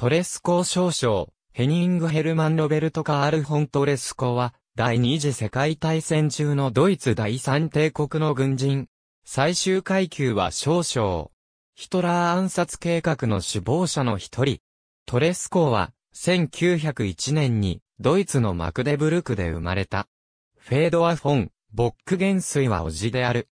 トレスコー少将、ヘニング・ヘルマン・ロベルト・カール・フォン・トレスコは、第二次世界大戦中のドイツ第三帝国の軍人。最終階級は少将。ヒトラー暗殺計画の首謀者の一人。トレスコは、1901年に、ドイツのマクデブルクで生まれた。フェードア・フォン、ボック元帥は叔父である。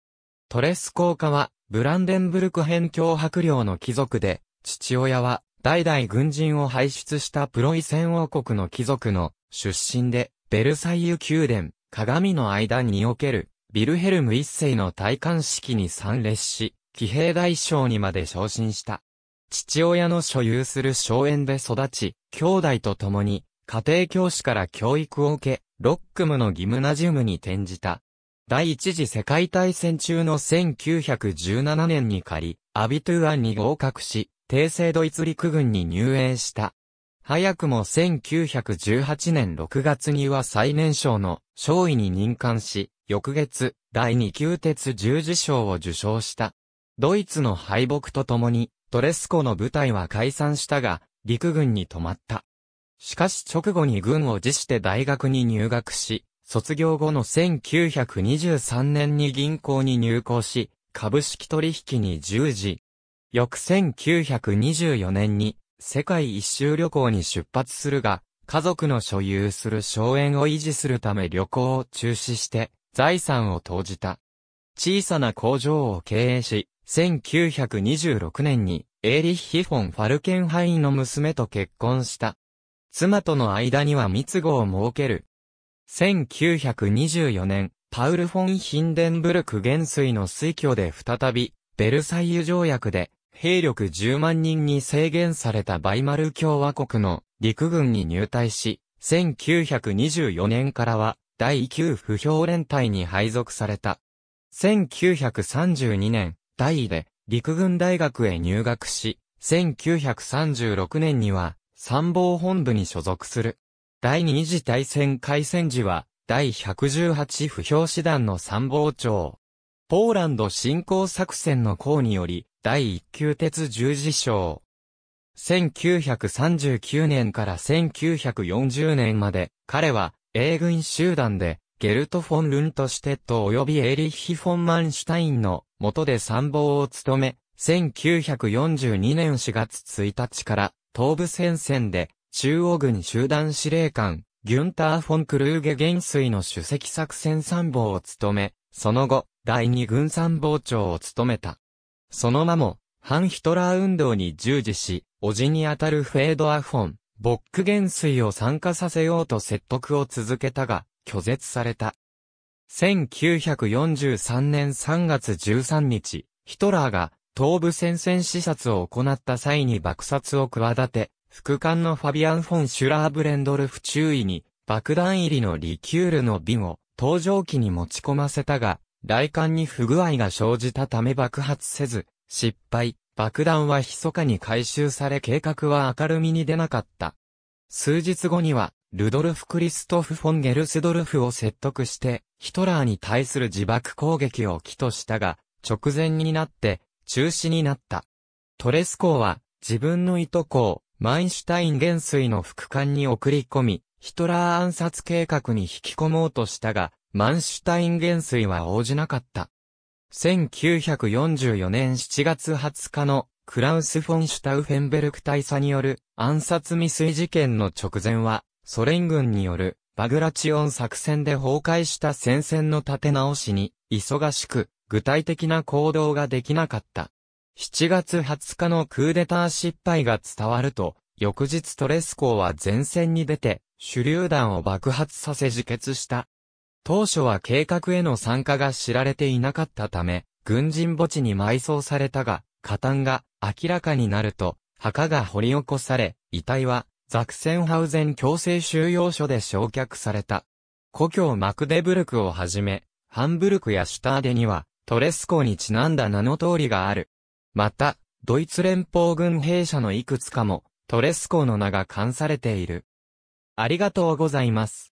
トレスコー家は、ブランデンブルク辺境白領の貴族で、父親は、代々軍人を輩出したプロイセン王国の貴族の出身で、ベルサイユ宮殿、鏡の間における、ビルヘルム一世の戴冠式に参列し、騎兵大将にまで昇進した。父親の所有する荘園で育ち、兄弟と共に、家庭教師から教育を受け、ロックムのギムナジウムに転じた。第一次世界大戦中の1917年に仮、アビトゥアンに合格し、帝政ドイツ陸軍に入営した。早くも1918年6月には最年少の少尉に任官し、翌月、第2級鉄十字章を受賞した。ドイツの敗北とともに、トレスコの部隊は解散したが、陸軍に止まった。しかし直後に軍を辞して大学に入学し、卒業後の1923年に銀行に入行し、株式取引に従事。翌1924年に世界一周旅行に出発するが、家族の所有する荘園を維持するため旅行を中止して財産を投じた。小さな工場を経営し、1926年にエーリッヒ・フォン・ファルケンハインの娘と結婚した。妻との間には密語を設ける。1924年、パウル・フォン・ヒンデンブルク元帥の推挙で再び、ベルサイユ条約で、兵力10万人に制限されたバイマル共和国の陸軍に入隊し、1924年からは第9不評連隊に配属された。1932年、大位で陸軍大学へ入学し、1936年には参謀本部に所属する。第二次大戦開戦時は、第118不評師団の参謀長。ポーランド侵攻作戦の功により、第1級鉄十字章。1939年から1940年まで、彼は、英軍集団で、ゲルト・フォン・ルントシて、テット及びエリッヒ・フォン・マンシュタインの元で参謀を務め、1942年4月1日から東部戦線で中央軍集団司令官ギュンター・フォン・クルーゲ元帥の主席作戦参謀を務め、その後、第二軍参謀長を務めた。その間も、反ヒトラー運動に従事し、叔父にあたるフェードアフォン、ボック元帥を参加させようと説得を続けたが、拒絶された。1943年3月13日、ヒトラーが東部戦線視察を行った際に爆殺を企て、副官のファビアン・フォン・シュラーブレンドルフ中尉に爆弾入りのリキュールの瓶を搭乗機に持ち込ませたが、雷管に不具合が生じたため爆発せず、失敗、爆弾は密かに回収され計画は明るみに出なかった。数日後には、ルドルフ・クリストフ・フォン・ゲルスドルフを説得して、ヒトラーに対する自爆攻撃を起としたが、直前になって、中止になった。トレスコーは、自分のいとこを、マインシュタイン元帥の副官に送り込み、ヒトラー暗殺計画に引き込もうとしたが、マンシュタイン元帥は応じなかった。1944年7月20日のクラウス・フォン・シュタウフェンベルク大佐による暗殺未遂事件の直前は、ソ連軍によるバグラチオン作戦で崩壊した戦線の立て直しに、忙しく、具体的な行動ができなかった。7月20日のクーデター失敗が伝わると、翌日トレスコーは前線に出て、手榴弾を爆発させ自決した。当初は計画への参加が知られていなかったため、軍人墓地に埋葬されたが、加担が明らかになると、墓が掘り起こされ、遺体はザクセンハウゼン強制収容所で焼却された。故郷マクデブルクをはじめ、ハンブルクやシュターデには、トレスコにちなんだ名の通りがある。また、ドイツ連邦軍兵舎のいくつかも、トレスコの名が冠されている。ありがとうございます。